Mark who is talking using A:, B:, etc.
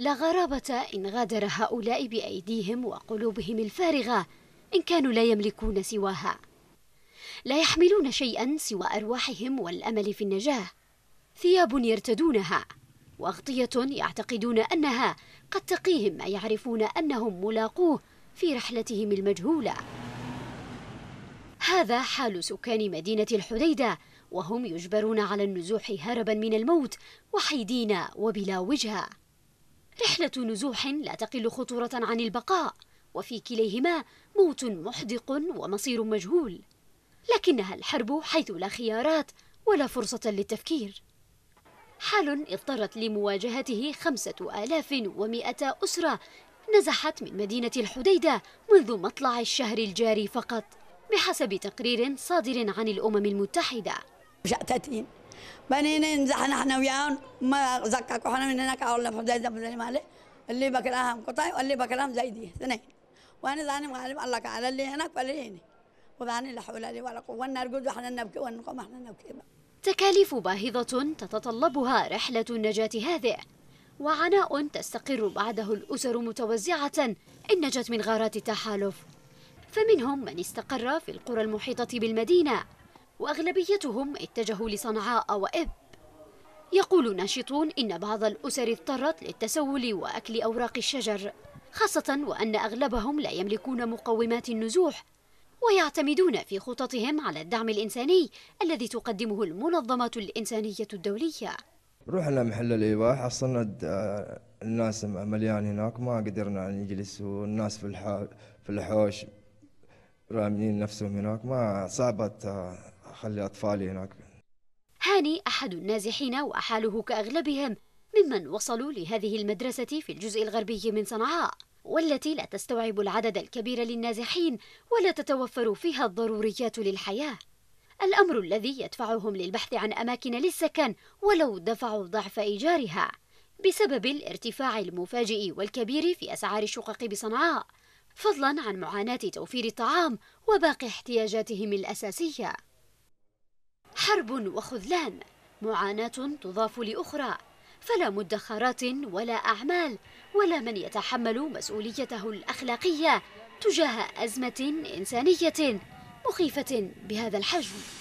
A: لا غرابة إن غادر هؤلاء بأيديهم وقلوبهم الفارغة إن كانوا لا يملكون سواها لا يحملون شيئا سوى أرواحهم والأمل في النجاة ثياب يرتدونها وأغطية يعتقدون أنها قد تقيهم ما يعرفون أنهم ملاقوه في رحلتهم المجهولة هذا حال سكان مدينة الحديدة وهم يجبرون على النزوح هربا من الموت وحيدين وبلا وجهه رحلة نزوح لا تقل خطورة عن البقاء وفي كليهما موت محدق ومصير مجهول لكنها الحرب حيث لا خيارات ولا فرصة للتفكير حال اضطرت لمواجهته خمسة آلاف ومئة أسرة نزحت من مدينة الحديدة منذ مطلع الشهر الجاري فقط بحسب تقرير صادر عن الأمم المتحدة بنينا نزحنا احنا وياهم ما زكاكوا احنا من هناك اول نفهم زي زي مالي اللي بكلهم قطاي واللي بكلهم زي دي اثنين وانا ذاني مغالب الله تعالى اللي هناك واللي هنا وذاني لا حول لي ولا قوه نرقد واحنا نبكي ونقوم احنا نبكي تكاليف باهظة تتطلبها رحلة النجاة هذه وعناء تستقر بعده الأسر متوزعة إن نجت من غارات التحالف فمنهم من استقر في القرى المحيطة بالمدينة وأغلبيتهم اتجهوا لصنعاء وإب يقول ناشطون إن بعض الأسر اضطرت للتسول وأكل أوراق الشجر خاصة وأن أغلبهم لا يملكون مقومات النزوح ويعتمدون في خططهم على الدعم الإنساني الذي تقدمه المنظمات الإنسانية الدولية
B: رحنا محل الإيواء حصلنا الناس مليان هناك ما قدرنا نجلس والناس في الحوش رامين نفسهم هناك ما صعبت أخلي أطفالي هناك
A: هاني أحد النازحين وأحاله كأغلبهم ممن وصلوا لهذه المدرسة في الجزء الغربي من صنعاء والتي لا تستوعب العدد الكبير للنازحين ولا تتوفر فيها الضروريات للحياة الأمر الذي يدفعهم للبحث عن أماكن للسكن ولو دفعوا ضعف إيجارها بسبب الارتفاع المفاجئ والكبير في أسعار الشقق بصنعاء فضلا عن معاناة توفير الطعام وباقي احتياجاتهم الأساسية حرب وخذلان معاناة تضاف لأخرى فلا مدخرات ولا أعمال ولا من يتحمل مسؤوليته الأخلاقية تجاه أزمة إنسانية مخيفة بهذا الحجم